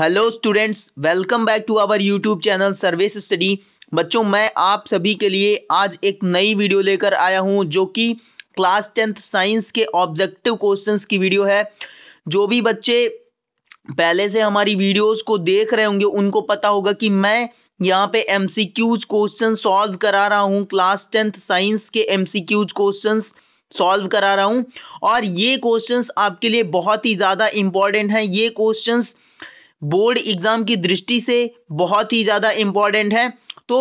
Hello students welcome back to our YouTube channel service study बच्चों मैं आप सभी के लिए आज एक नई वीडियो लेकर आया हूं जो कि क्लास टेंथ साइंस के ऑब्जेक्टिव क्वेश्चंस की वीडियो है जो भी बच्चे पहले से हमारी वीडियोस को देख रहे होंगे उनको पता होगा कि मैं यहाँ पे M C Qs question solve करा रहा हूँ क्लास टेंथ साइंस के M C Qs question solve करा रहा हूँ और ये क्वेश्चन आपके लिए बहुत ही ज़्यादा इंपॉर्टेंट हैं ये क्वेश्चन बोर्ड एग्जाम की दृष्टि से बहुत ही ज़्यादा इंपॉर्टेंट है तो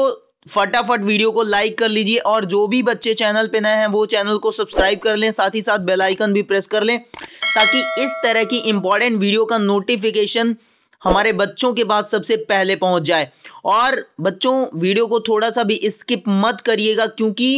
फटाफट वीडियो को लाइक कर लीजिए और जो भी बच्चे चैनल पे नए हैं वो चैनल को सब्सक्राइब कर लें साथ ही साथ बेल आइकन भी प्रेस कर लें ताकि इस तरह की इंपॉर्टेंट वीडियो का नोटिफिकेशन हमारे बच्चों के पास सबसे पहले पहुंच जाए और बच्चों वीडियो को थोड़ा सा भी स्किप मत करिएगा क्योंकि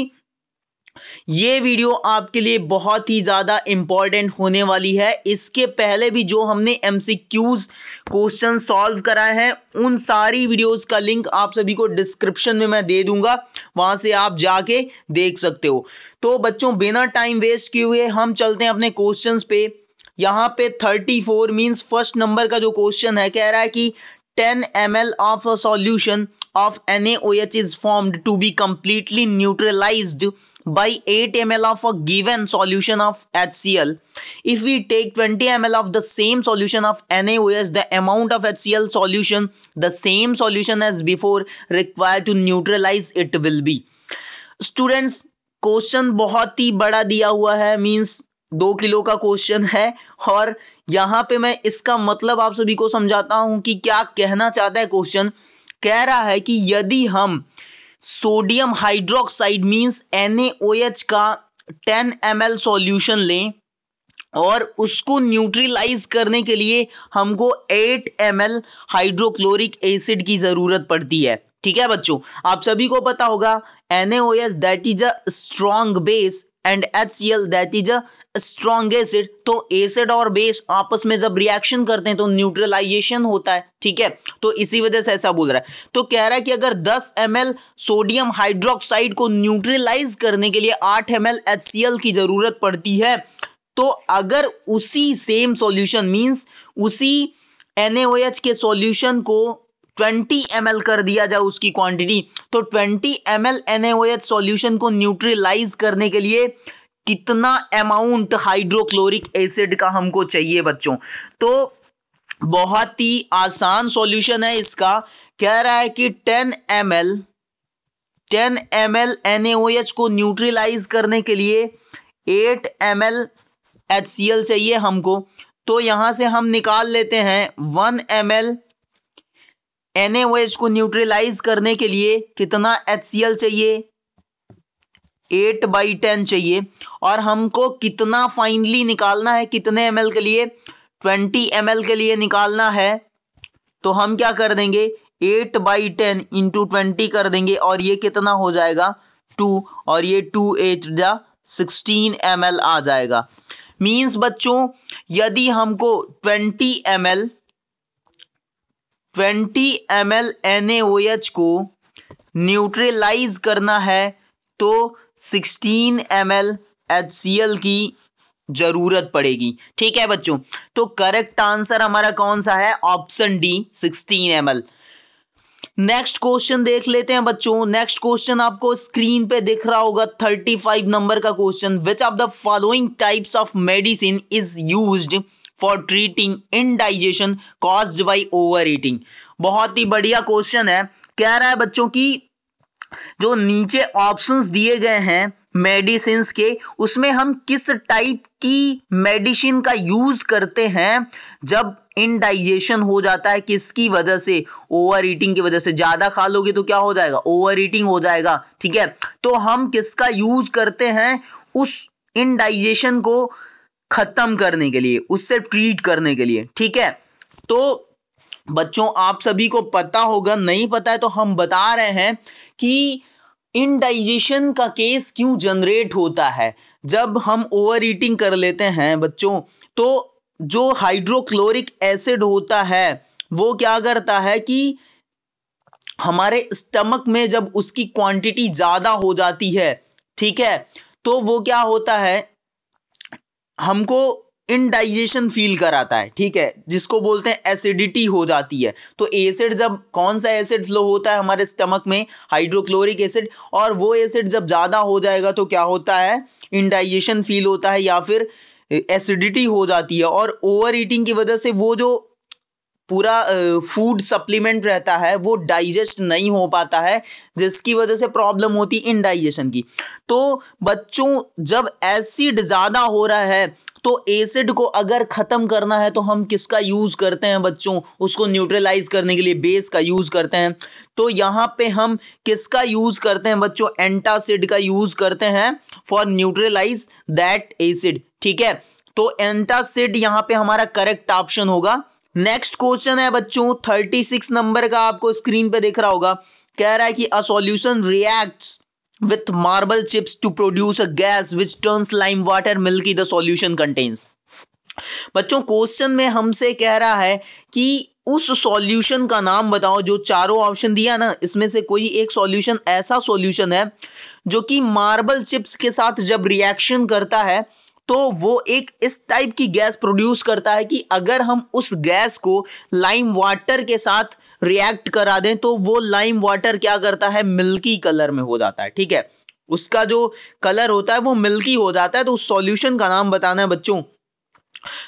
ये वीडियो आपके लिए बहुत ही ज़्यादा इंपॉर्टेंट होने वाली है इसके पहले भी जो हमने एम क्वेश्चन सॉल्व कराए हैं उन सारी वीडियोस का लिंक आप सभी को डिस्क्रिप्शन में मैं दे दूंगा वहां से आप जाके देख सकते हो तो बच्चों बिना टाइम वेस्ट किए हुए हम चलते हैं अपने क्वेश्चन पे यहाँ पे 34 फोर मीन्स फर्स्ट नंबर का जो क्वेश्चन है कह रहा है कि 10 ml of a solution of N is फॉर्म to be completely neutralize by 8 ml of a given solution of HCl. If we take 20 ml of the same solution of NaOH, the amount of HCl solution, the same solution as before required to neutralize it will be. Students, question बहुत ही बड़ा दिया हुआ है means दो kilo का question है और यहां पे मैं इसका मतलब आप सभी को समझाता हूं कि क्या कहना चाहता है क्वेश्चन कह रहा है कि यदि हम सोडियम हाइड्रोक्साइड मींस NaOH का 10 एम एल सॉल्यूशन लें और उसको न्यूट्रलाइज करने के लिए हमको 8 एम एल हाइड्रोक्लोरिक एसिड की जरूरत पड़ती है ठीक है बच्चों आप सभी को पता होगा NaOH that is a strong base and HCl that is a strong acid तो एसिड और बेस आपस में जब रिएक्शन करते हैं तो न्यूट्रलाइजेशन होता है ठीक है तो इसी वजह से ऐसा बोल रहा है तो कह रहा है कि अगर 10 एम सोडियम हाइड्रोक्साइड को न्यूट्रलाइज करने के लिए 8 एम एल की जरूरत पड़ती है तो अगर उसी सेम सॉल्यूशन मींस उसी एन के सॉल्यूशन को 20 ml कर दिया जाए उसकी क्वांटिटी तो 20 ml NaOH सॉल्यूशन को न्यूट्रलाइज करने के लिए कितना अमाउंट हाइड्रोक्लोरिक एसिड का हमको चाहिए बच्चों तो बहुत ही आसान सॉल्यूशन है इसका कह रहा है कि 10 M L ten M L को न्यूट्रलाइज करने के लिए 8 M L H C L चाहिए हमको तो यहां से हम निकाल लेते हैं 1 एम एल को न्यूट्रलाइज करने के लिए कितना एच सी एल चाहिए एट बाई टेन चाहिए और हमको कितना फाइनली निकालना है कितने एम के लिए ट्वेंटी एम के लिए निकालना है तो हम क्या कर देंगे eight by ten into twenty कर देंगे और ये कितना हो जाएगा टू और ये टू एट जा सिक्सटीन एम आ जाएगा मीन्स बच्चों यदि हमको twenty M L twenty M L N को न्यूट्रलाइज करना है तो 16 एम एल की जरूरत पड़ेगी ठीक है बच्चों तो करेक्ट आंसर हमारा कौन सा है option D 16 M next question देख लेते हैं बच्चों नेक्स्ट क्वेश्चन आपको स्क्रीन पे दिख रहा होगा 35 नंबर का question which of the following types of medicine is used for treating indigestion caused by overeating बहुत ही बढ़िया क्वेश्चन है कह रहा है बच्चों की जो नीचे ऑप्शंस दिए गए हैं मेडिसिन के उसमें हम किस टाइप की मेडिसिन का यूज करते हैं जब इनडाइजेशन हो जाता है किसकी वजह से ओवर ईटिंग की वजह से ज्यादा खा लोगे तो क्या हो जाएगा ओवर ईटिंग हो जाएगा ठीक है तो हम किसका यूज करते हैं उस इनडाइजेशन को खत्म करने के लिए उससे ट्रीट करने के लिए ठीक है तो बच्चों आप सभी को पता होगा नहीं पता है तो हम बता रहे हैं कि इनडाइजेशन का केस क्यों जनरेट होता है जब हम ओवर ईटिंग कर लेते हैं बच्चों तो जो हाइड्रोक्लोरिक एसिड होता है वो क्या करता है कि हमारे स्टमक में जब उसकी क्वांटिटी ज़्यादा हो जाती है ठीक है तो वो क्या होता है हमको इनडाइजेशन फील कराता है ठीक है जिसको बोलते हैं एसिडिटी हो जाती है तो एसिड जब कौन सा एसिड फ्लो होता है हमारे स्टमक में हाइड्रोक्लोरिक एसिड और वो एसिड जब ज़्यादा हो जाएगा तो क्या होता है इनडाइजेशन फील होता है या फिर एसिडिटी हो जाती है और ओवर ईटिंग की वजह से वो जो पूरा फूड सप्लीमेंट रहता है वो डाइजेस्ट नहीं हो पाता है जिसकी वजह से प्रॉब्लम होती है इनडाइजेशन की तो बच्चों जब एसिड ज़्यादा हो रहा है तो एसिड को अगर ख़त्म करना है तो हम किसका यूज़ करते हैं बच्चों उसको न्यूट्रलाइज करने के लिए बेस का यूज़ करते हैं तो यहां पे हम किसका यूज़ करते हैं बच्चों एंटासिड का यूज़ करते हैं फॉर न्यूट्रलाइज दैट एसिड ठीक है तो एंटासिड यहां पे हमारा करेक्ट ऑप्शन होगा नेक्स्ट क्वेश्चन है बच्चों 36 नंबर का आपको स्क्रीन पे दिख रहा होगा कह रहा है कि a solution reacts with marble chips to produce a gas which turns lime water milky the solution contains बच्चों क्वेश्चन में हमसे कह रहा है कि उस सॉल्यूशन का नाम बताओ जो चारों ऑप्शन दिया ना इसमें से कोई एक सॉल्यूशन ऐसा सॉल्यूशन है जो कि मार्बल चिप्स के साथ जब रिएक्शन करता है तो वो एक इस टाइप की गैस प्रोड्यूस करता है कि अगर हम उस गैस को लाइम वाटर के साथ रिएक्ट करा दें तो वो लाइम वाटर क्या करता है मिल्की कलर में हो जाता है ठीक है उसका जो कलर होता है वो मिल्की हो जाता है तो उस सॉल्यूशन का नाम बताना है बच्चों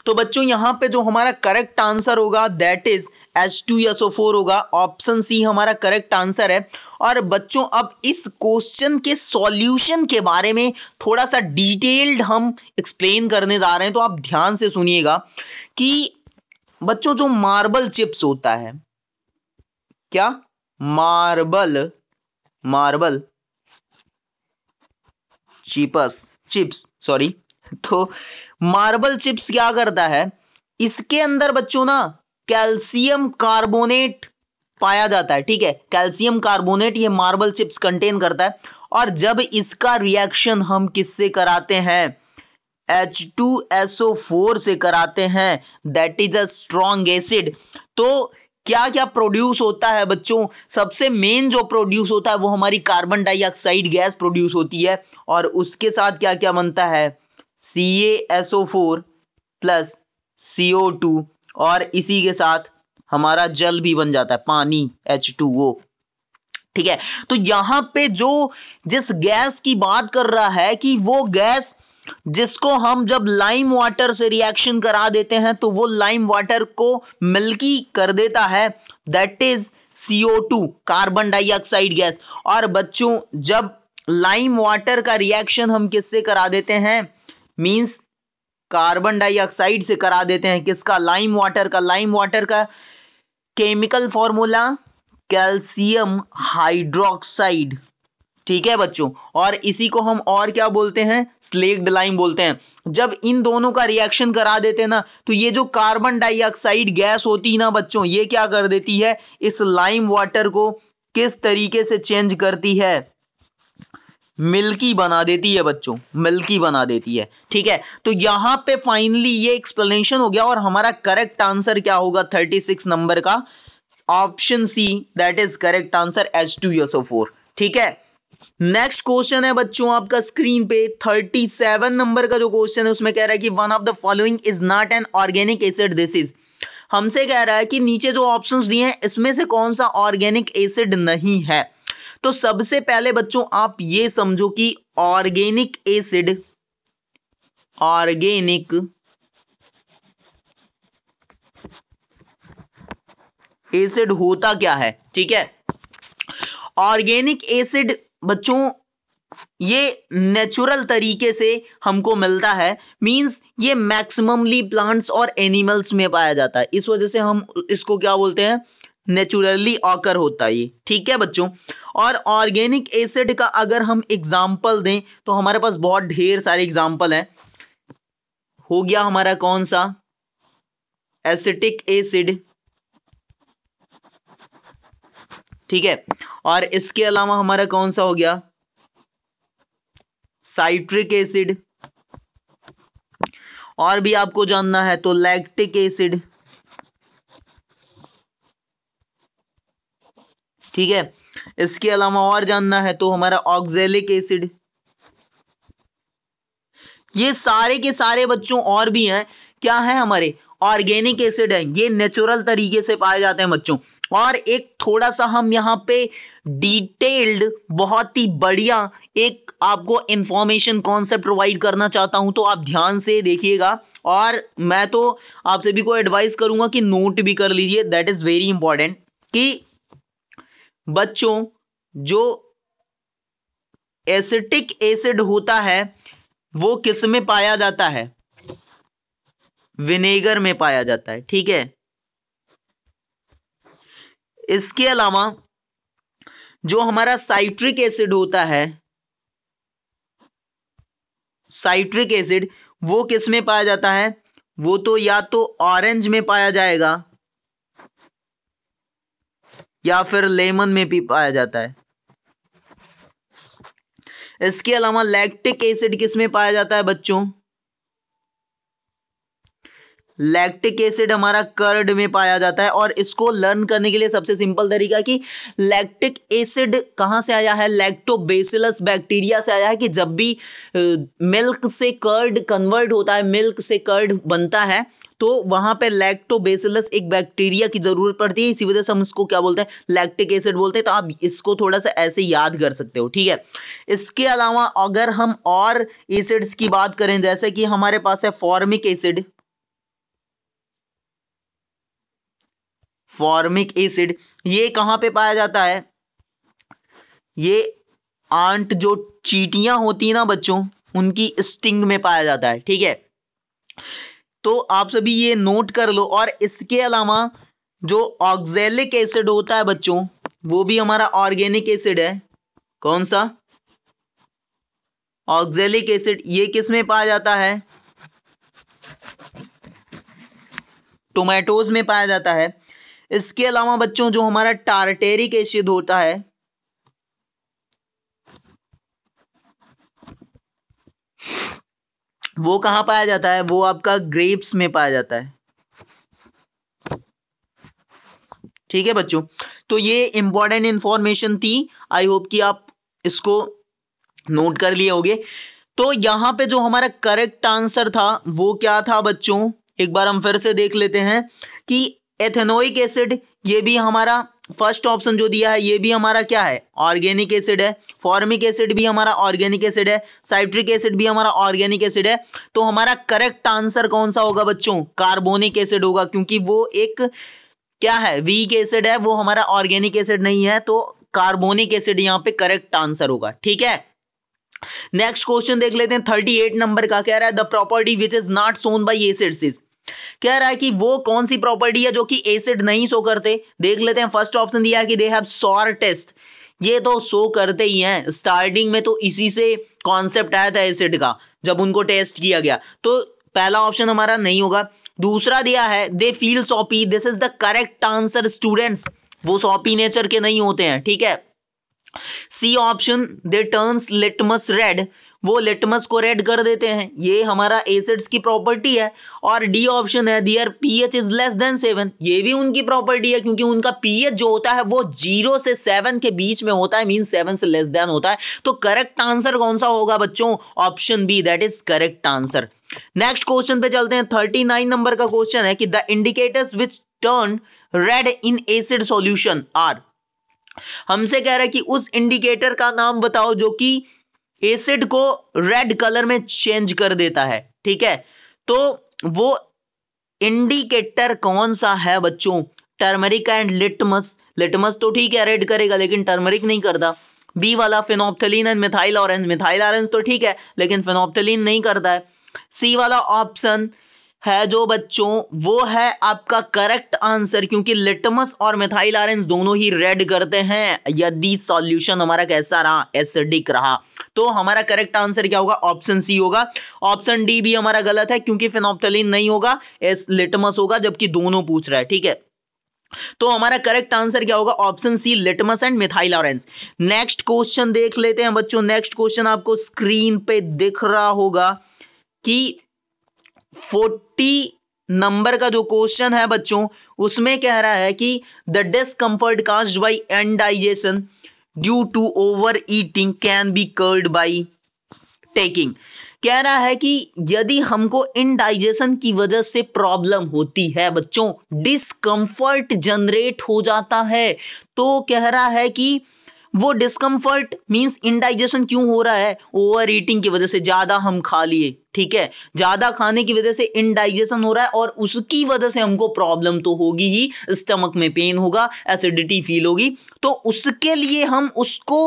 तो बच्चों यहाँ पे जो हमारा करेक्ट आंसर होगा that is H two S O four होगा ऑप्शन सी हमारा करेक्ट आंसर है और बच्चों अब इस क्वेश्चन के सॉल्यूशन के बारे में थोड़ा सा डिटेल्ड हम एक्सप्लेन करने जा रहे हैं तो आप ध्यान से सुनिएगा कि बच्चों जो मार्बल चिप्स होता है क्या marble marble chips chips sorry तो मार्बल चिप्स क्या करता है इसके अंदर बच्चों ना कैल्शियम कार्बोनेट पाया जाता है ठीक है कैल्शियम कार्बोनेट ये मार्बल चिप्स कंटेन करता है और जब इसका रिएक्शन हम किससे कराते हैं H2SO4 से कराते हैं that is a strong acid तो क्या क्या प्रोड्यूस होता है बच्चों सबसे मेन जो प्रोड्यूस होता है वो हमारी कार्बन डाइऑक्साइड गैस प्रोड्यूस होती है और उसके साथ क्या क्या बनता है C S O four plus C O two और इसी के साथ हमारा जल भी बन जाता है पानी एच टू ओ ठीक है तो यहां पे जो जिस गैस की बात कर रहा है कि वो गैस जिसको हम जब लाइम वाटर से रिएक्शन करा देते हैं तो वो लाइम वाटर को मिल्की कर देता है that is CO2 carbon dioxide gas और बच्चों जब लाइम वाटर का रिएक्शन हम किससे करा देते हैं मींस कार्बन डाइऑक्साइड से करा देते हैं किसका लाइम वाटर का लाइम वाटर का केमिकल फॉर्मूला कैल्शियम हाइड्रोक्साइड ठीक है बच्चों और इसी को हम और क्या बोलते हैं स्लेक्ड लाइम बोलते हैं जब इन दोनों का रिएक्शन करा देते हैं ना तो ये जो कार्बन डाइऑक्साइड गैस होती है ना बच्चों ये क्या कर देती है इस लाइम वाटर को किस तरीके से चेंज करती है मिल्की बना देती है बच्चों मिल्की बना देती है ठीक है तो यहां पे फाइनली ये एक्सप्लेनेशन हो गया और हमारा करेक्ट आंसर क्या होगा 36 नंबर का option C that is correct answer H two four ठीक है नेक्स्ट क्वेश्चन है बच्चों आपका स्क्रीन पे 37 नंबर का जो क्वेश्चन है उसमें कह रहा है कि one of the following is not an organic acid this is हमसे कह रहा है कि नीचे जो ऑप्शंस दिए हैं इसमें से कौन सा ऑर्गेनिक एसिड नहीं है तो सबसे पहले बच्चों आप ये समझो कि ऑर्गेनिक एसिड ऑर्गेनिक एसिड होता क्या है ठीक है ऑर्गेनिक एसिड बच्चों ये नेचुरल तरीके से हमको मिलता है मींस ये मैक्सिममली प्लांट्स और एनिमल्स में पाया जाता है इस वजह से हम इसको क्या बोलते हैं नेचुरली ऑकर होता है ये ठीक है बच्चों और ऑर्गेनिक एसिड का अगर हम एग्जाम्पल दें तो हमारे पास बहुत ढेर सारे एग्जाम्पल हैं हो गया हमारा कौन सा एसिटिक एसिड ठीक है और इसके अलावा हमारा कौन सा हो गया साइट्रिक एसिड और भी आपको जानना है तो लैक्टिक एसिड ठीक है इसके अलावा और जानना है तो हमारा ऑक्जेलिक एसिड ये सारे के सारे बच्चों और भी हैं क्या है हमारे ऑर्गेनिक एसिड है ये नेचुरल तरीके से पाए जाते हैं बच्चों और एक थोड़ा सा हम यहाँ पे डिटेल्ड बहुत ही बढ़िया एक आपको इंफॉर्मेशन कॉन्सेप्ट प्रोवाइड करना चाहता हूं तो आप ध्यान से देखिएगा और मैं तो आप सभी को एडवाइस करूंगा कि नोट भी कर लीजिए दैट इज वेरी इंपॉर्टेंट कि बच्चों जो एसिटिक एसिड होता है वो किस में पाया जाता है विनेगर में पाया जाता है ठीक है इसके अलावा जो हमारा साइट्रिक एसिड होता है साइट्रिक एसिड वो किस में पाया जाता है वो तो या तो ऑरेंज में पाया जाएगा या फिर लेमन में भी पाया जाता है इसके अलावा लैक्टिक एसिड किस में पाया जाता है बच्चों लैक्टिक एसिड हमारा कर्ड में पाया जाता है और इसको लर्न करने के लिए सबसे सिंपल तरीका कि लैक्टिक एसिड कहां से आया है लैक्टोबेसिलस बैक्टीरिया से आया है कि जब भी मिल्क से कर्ड कन्वर्ट होता है मिल्क से कर्ड बनता है तो वहां पे लैक्टोबेसिलस एक बैक्टीरिया की जरूरत पड़ती है इसी वजह से हम इसको क्या बोलते हैं लैक्टिक एसिड बोलते हैं तो आप इसको थोड़ा सा ऐसे याद कर सकते हो ठीक है इसके अलावा अगर हम और एसिड्स की बात करें जैसे कि हमारे पास है फॉर्मिक एसिड फॉर्मिक एसिड ये कहां पे पाया जाता है ये आंट जो चीटियां होती है ना बच्चों उनकी स्टिंग में पाया जाता है ठीक है तो आप सभी ये नोट कर लो और इसके अलावा जो ऑक्जेलिक एसिड होता है बच्चों वो भी हमारा ऑर्गेनिक एसिड है कौन सा ऑक्जेलिक एसिड ये किस में पाया जाता है टोमेटोज में पाया जाता है इसके अलावा बच्चों जो हमारा टार्टेरिक एसिड होता है वो कहां पाया जाता है वो आपका ग्रेप्स में पाया जाता है ठीक है बच्चों तो ये इंपॉर्टेंट इंफॉर्मेशन थी आई होप कि आप इसको नोट कर लिए होगे तो यहां पे जो हमारा करेक्ट आंसर था वो क्या था बच्चों एक बार हम फिर से देख लेते हैं कि एथेनोइक एसिड ये भी हमारा फर्स्ट ऑप्शन जो दिया है ये भी हमारा क्या है ऑर्गेनिक एसिड है फॉर्मिक एसिड भी हमारा ऑर्गेनिक एसिड है साइट्रिक एसिड भी हमारा ऑर्गेनिक एसिड है तो हमारा करेक्ट आंसर कौन सा होगा बच्चों कार्बोनिक एसिड होगा क्योंकि वो एक क्या है वीक एसिड है वो हमारा ऑर्गेनिक एसिड नहीं है तो कार्बोनिक एसिड यहाँ पे करेक्ट आंसर होगा ठीक है नेक्स्ट क्वेश्चन देख लेते हैं थर्टी एट नंबर का कह रहा है the property which is not shown by acids is कह रहा है कि वो कौन सी प्रॉपर्टी है जो कि एसिड नहीं शो करते देख लेते हैं फर्स्ट ऑप्शन दिया कि दे हैव शॉर्टेस्ट ये तो शो करते ही हैं स्टार्टिंग में तो इसी से कॉन्सेप्ट आया था एसिड का जब उनको टेस्ट किया गया तो पहला ऑप्शन हमारा नहीं होगा दूसरा दिया है they feel soapy this is the correct answer students वो सॉपी नेचर के नहीं होते हैं ठीक है C option they turns litmus red वो लिटमस को रेड कर देते हैं ये हमारा एसिड्स की प्रॉपर्टी है और डी ऑप्शन है their pH is less than seven ये भी उनकी प्रॉपर्टी है क्योंकि उनका पीएच जो होता है वो जीरो से सेवन के बीच में होता है मीन सेवन से लेस देन होता है तो करेक्ट आंसर कौन सा होगा बच्चों option B that is correct answer next question पे चलते हैं थर्टी नाइन नंबर का क्वेश्चन है कि the indicators which turn red in acid solution are हमसे कह रहा है कि उस इंडिकेटर का नाम बताओ जो कि एसिड को रेड कलर में चेंज कर देता है ठीक है तो वो इंडिकेटर कौन सा है बच्चों टर्मरिक एंड लिटमस लिटमस तो ठीक है रेड करेगा लेकिन टर्मरिक नहीं करता बी वाला phenolphthalein and methyl orange methyl orange तो ठीक है लेकिन फिनोप्थलिन नहीं करता है सी वाला ऑप्शन है जो बच्चों वो है आपका करेक्ट आंसर क्योंकि लिटमस और मिथाइल आरेंस दोनों ही रेड करते हैं यदि सॉल्यूशन हमारा कैसा रहा एसिडिक रहा तो हमारा करेक्ट आंसर क्या होगा ऑप्शन सी होगा ऑप्शन डी भी हमारा गलत है क्योंकि फिनोप्थलिन नहीं होगा एस लिटमस होगा जबकि दोनों पूछ रहा है ठीक है तो हमारा करेक्ट आंसर क्या होगा option C litmus and methyl orange next question देख लेते हैं बच्चों नेक्स्ट क्वेश्चन आपको स्क्रीन पे दिख रहा होगा कि फोर्टी नंबर का जो क्वेश्चन है बच्चों उसमें कह रहा है कि the discomfort caused by indigestion due to overeating can be cured by taking कह रहा है कि यदि हमको इनडाइजेशन की वजह से प्रॉब्लम होती है बच्चों डिसकंफर्ट जनरेट हो जाता है तो कह रहा है कि वो डिस्कम्फर्ट मीन्स इनडाइजेशन क्यों हो रहा है ओवर ईटिंग की वजह से ज्यादा हम खा लिए ठीक है ज्यादा खाने की वजह से इनडाइजेशन हो रहा है और उसकी वजह से हमको प्रॉब्लम तो होगी ही स्टमक में पेन होगा एसिडिटी फील होगी तो उसके लिए हम उसको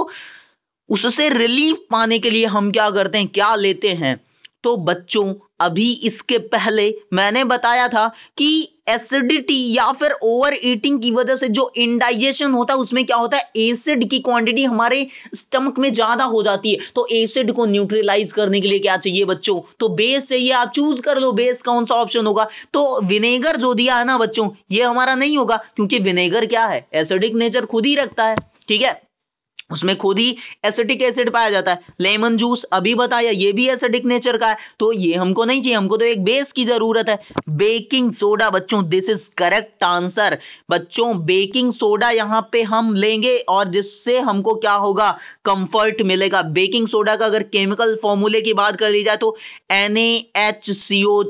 उससे रिलीफ पाने के लिए हम क्या करते हैं क्या लेते हैं तो बच्चों अभी इसके पहले मैंने बताया था कि एसिडिटी या फिर ओवर ईटिंग की वजह से जो इंडाइजेशन होता है उसमें क्या होता है एसिड की क्वांटिटी हमारे स्टमक में ज्यादा हो जाती है तो एसिड को न्यूट्रलाइज करने के लिए क्या चाहिए बच्चों तो बेस चाहिए आप चूज कर लो बेस कौन सा ऑप्शन होगा तो विनेगर जो दिया है ना बच्चों ये हमारा नहीं होगा क्योंकि विनेगर क्या है एसिडिक नेचर खुद ही रखता है ठीक है उसमें खुद ही एसिटिक एसिड पाया जाता है लेमन जूस अभी बताया ये भी एसिडिक नेचर का है तो ये हमको नहीं चाहिए हमको तो एक बेस की जरूरत है बेकिंग सोडा बच्चों दिस इज करेक्ट आंसर बच्चों बेकिंग सोडा यहाँ पे हम लेंगे और जिससे हमको क्या होगा कंफर्ट मिलेगा बेकिंग सोडा का अगर केमिकल फॉर्मूले की बात कर ली जाए तो N H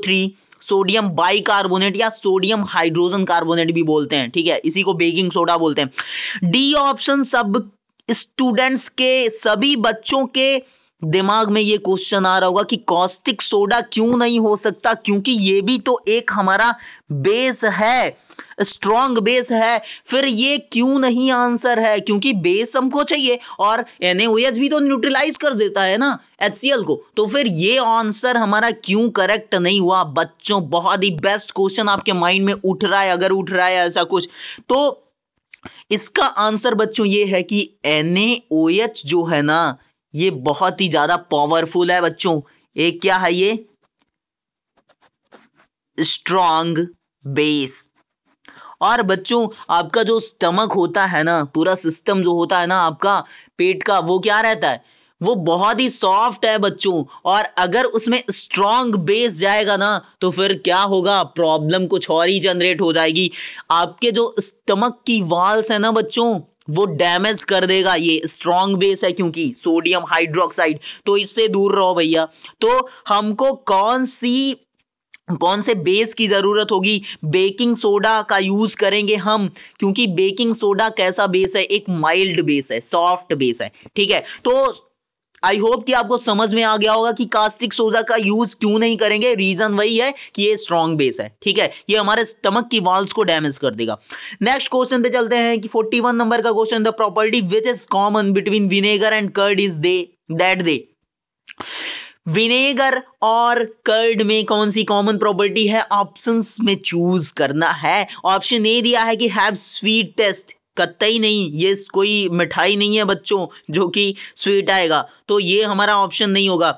three sodium bicarbonate या सोडियम हाइड्रोजन कार्बोनेट भी बोलते हैं ठीक है इसी को बेकिंग सोडा बोलते हैं डी ऑप्शन सब स्टूडेंट्स के सभी बच्चों के दिमाग में ये क्वेश्चन आ रहा होगा कि कॉस्टिक सोडा क्यों नहीं हो सकता क्योंकि ये भी तो एक हमारा बेस है स्ट्रॉन्ग बेस है फिर ये क्यों नहीं आंसर है क्योंकि बेस हमको चाहिए और एन भी तो न्यूट्रलाइज कर देता है ना एच को तो फिर ये आंसर हमारा क्यों करेक्ट नहीं हुआ बच्चों बहुत ही बेस्ट क्वेश्चन आपके माइंड में उठ रहा है अगर उठ रहा है ऐसा कुछ तो इसका आंसर बच्चों ये है कि एन जो है ना ये बहुत ही ज्यादा पावरफुल है बच्चों एक क्या है ये स्ट्रॉन्ग बेस और बच्चों आपका जो स्टमक होता है ना पूरा सिस्टम जो होता है ना आपका पेट का वो क्या रहता है वो बहुत ही सॉफ्ट है बच्चों और अगर उसमें स्ट्रॉन्ग बेस जाएगा ना तो फिर क्या होगा प्रॉब्लम कुछ और ही जनरेट हो जाएगी आपके जो स्टमक की वाल्स है ना बच्चों वो डैमेज कर देगा ये स्ट्रॉन्ग बेस है क्योंकि सोडियम हाइड्रोक्साइड तो इससे दूर रहो भैया तो हमको कौन सी कौन से बेस की ज़रूरत होगी बेकिंग सोडा का यूज़ करेंगे हम क्योंकि बेकिंग सोडा कैसा बेस है एक माइल्ड बेस है सॉफ्ट बेस है ठीक है तो आई होप कि आपको समझ में आ गया होगा कि कास्टिक सोडा का यूज क्यों नहीं करेंगे रीजन वही है कि ये स्ट्रॉन्ग बेस है ठीक है ये हमारे स्टमक की वॉल्स को डैमेज कर देगा नेक्स्ट क्वेश्चन पे चलते हैं कि 41 नंबर का question the property which is common between vinegar and curd is they that they vinegar और कर्ड में कौन सी कॉमन प्रॉपर्टी है ऑप्शंस में चूज करना है ऑप्शन ए दिया है कि हैव स्वीट टेस्ट कतई नहीं ये कोई मिठाई नहीं है बच्चों जो कि स्वीट आएगा तो ये हमारा ऑप्शन नहीं होगा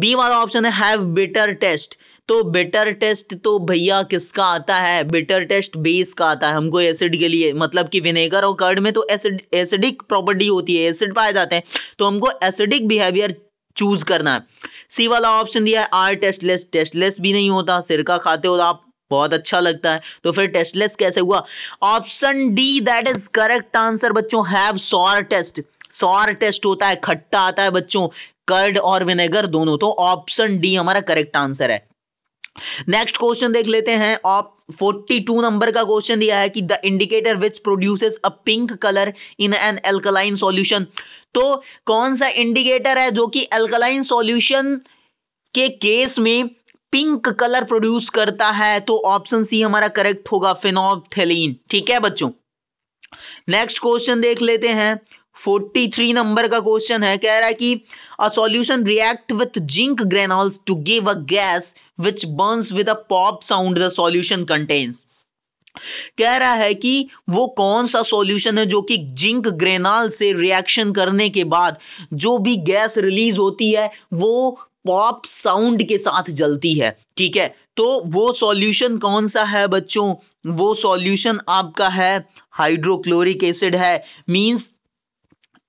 बी वाला ऑप्शन है हैव बेटर टेस्ट तो बेटर टेस्ट तो भैया किसका आता है बेटर टेस्ट बेस का आता है हमको एसिड के लिए मतलब कि विनेगर और कर्ड में तो एसिड एसिडिक प्रॉपर्टी होती है एसिड पाए जाते हैं तो हमको एसिडिक बिहेवियर चूज करना है सी वाला ऑप्शन दिया है आर टेस्टलेस टेस्टलेस भी नहीं होता सिरका खाते हो तो आप बहुत अच्छा लगता है तो फिर टेस्टलेस कैसे हुआ option D that is correct answer बच्चों have sour taste sour taste होता है खट्टा आता है बच्चों कर्ड और विनेगर दोनों तो ऑप्शन डी हमारा करेक्ट आंसर है नेक्स्ट क्वेश्चन देख लेते हैं ऑप 42 नंबर का क्वेश्चन दिया है कि the indicator which produces a pink colour in an alkaline solution तो कौन सा इंडिकेटर है जो कि एल्कलाइन सॉल्यूशन के केस में पिंक कलर प्रोड्यूस करता है तो ऑप्शन सी हमारा करेक्ट होगा फिनोपथेलिन ठीक है बच्चों नेक्स्ट क्वेश्चन देख लेते हैं 43 नंबर का क्वेश्चन है कह रहा है कि a solution react with zinc granules to give a gas which burns with a pop sound the solution contains कह रहा है कि वो कौन सा सॉल्यूशन है जो कि जिंक ग्रेनाल से रिएक्शन करने के बाद जो भी गैस रिलीज होती है वो पॉप साउंड के साथ जलती है ठीक है तो वो सॉल्यूशन कौन सा है बच्चों वो सॉल्यूशन आपका है हाइड्रोक्लोरिक एसिड है मींस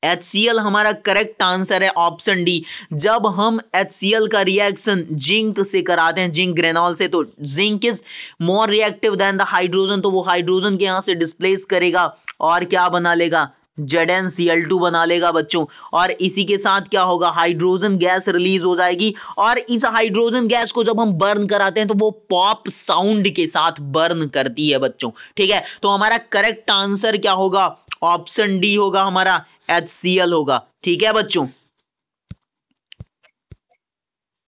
HCl हमारा करेक्ट आंसर है ऑप्शन डी जब हम एच का रिएक्शन जिंक से कराते हैं जिंक ग्रेनॉल से तो zinc is more reactive than the hydrogen तो वो हाइड्रोजन के यहां से डिस्प्लेस करेगा और क्या बना लेगा Z N C L two बना लेगा बच्चों और इसी के साथ क्या होगा हाइड्रोजन गैस रिलीज हो जाएगी और इस हाइड्रोजन गैस को जब हम बर्न कराते हैं तो वो पॉप साउंड के साथ बर्न करती है बच्चों ठीक है तो हमारा करेक्ट आंसर क्या होगा ऑप्शन डी होगा हमारा एच सी एल होगा ठीक है बच्चों